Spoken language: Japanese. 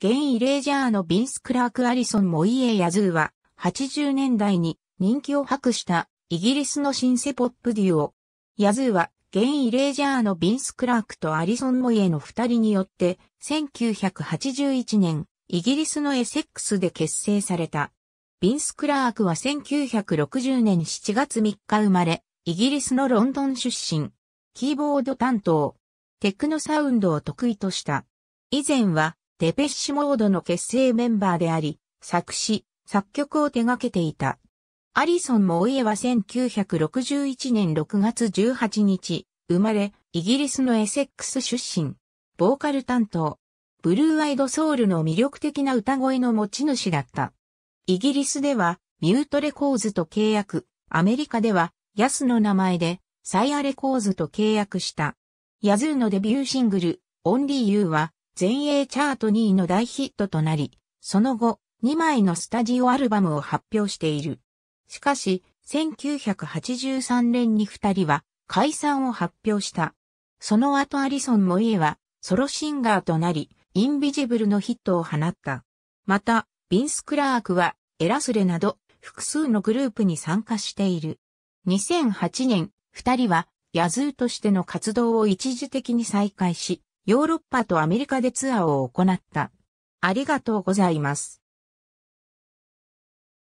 ゲイレージャーのビンス・クラーク・アリソンモイエ・ヤズーは、80年代に人気を博したイギリスのシンセポップデュオ。ヤズーは、ゲン・イレージャーのビンス・クラークとアリソン・モイエの二人によって、1981年、イギリスのエセックスで結成された。ビンス・クラークは1960年7月3日生まれ、イギリスのロンドン出身。キーボード担当。テクノサウンドを得意とした。以前は、デペッシュモードの結成メンバーであり、作詞、作曲を手掛けていた。アリソン・モおイエは1961年6月18日、生まれ、イギリスのエセックス出身。ボーカル担当。ブルーアイドソウルの魅力的な歌声の持ち主だった。イギリスでは、ミュートレコーズと契約、アメリカでは、ヤスの名前で、サイアレコーズと契約した。ヤズーのデビューシングル、オンリーユーは、全英チャート2位の大ヒットとなり、その後、2枚のスタジオアルバムを発表している。しかし、1983年に2人は解散を発表した。その後アリソン・モイエはソロシンガーとなり、インビジブルのヒットを放った。また、ビンス・クラークはエラスレなど複数のグループに参加している。2008年、2人はヤズーとしての活動を一時的に再開し、ヨーロッパとアメリカでツアーを行った。ありがとうございます。